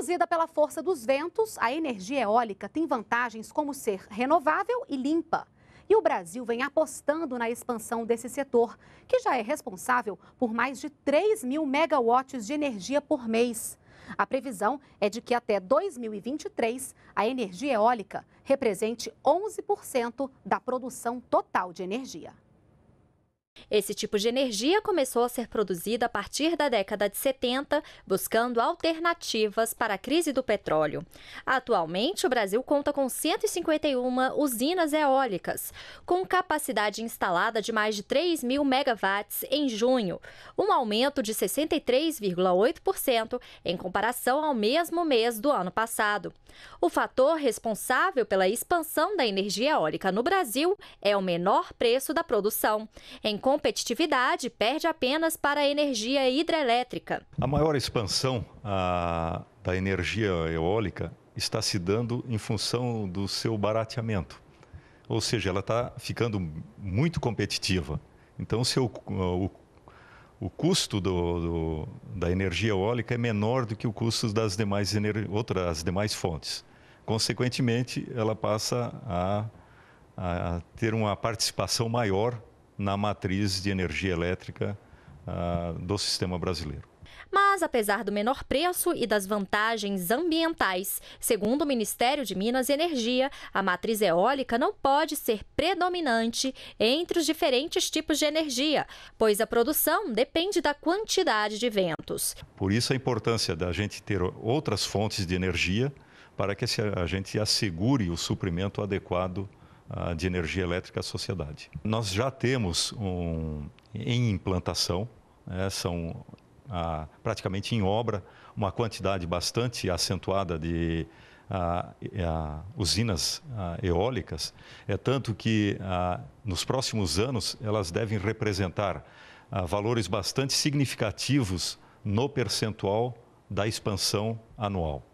Produzida pela força dos ventos, a energia eólica tem vantagens como ser renovável e limpa. E o Brasil vem apostando na expansão desse setor, que já é responsável por mais de 3 mil megawatts de energia por mês. A previsão é de que até 2023 a energia eólica represente 11% da produção total de energia. Esse tipo de energia começou a ser produzida a partir da década de 70, buscando alternativas para a crise do petróleo. Atualmente, o Brasil conta com 151 usinas eólicas, com capacidade instalada de mais de 3 mil megawatts em junho, um aumento de 63,8% em comparação ao mesmo mês do ano passado. O fator responsável pela expansão da energia eólica no Brasil é o menor preço da produção. Em competitividade perde apenas para a energia hidrelétrica. A maior expansão a, da energia eólica está se dando em função do seu barateamento. Ou seja, ela está ficando muito competitiva. Então, seu, o, o custo do, do, da energia eólica é menor do que o custo das demais, outras demais fontes. Consequentemente, ela passa a, a ter uma participação maior na matriz de energia elétrica uh, do sistema brasileiro. Mas, apesar do menor preço e das vantagens ambientais, segundo o Ministério de Minas e Energia, a matriz eólica não pode ser predominante entre os diferentes tipos de energia, pois a produção depende da quantidade de ventos. Por isso, a importância da gente ter outras fontes de energia para que a gente assegure o suprimento adequado de energia elétrica à sociedade. Nós já temos um, em implantação, né, são ah, praticamente em obra, uma quantidade bastante acentuada de ah, ah, usinas eólicas, é tanto que nos próximos anos elas devem representar valores bastante significativos no percentual da expansão anual.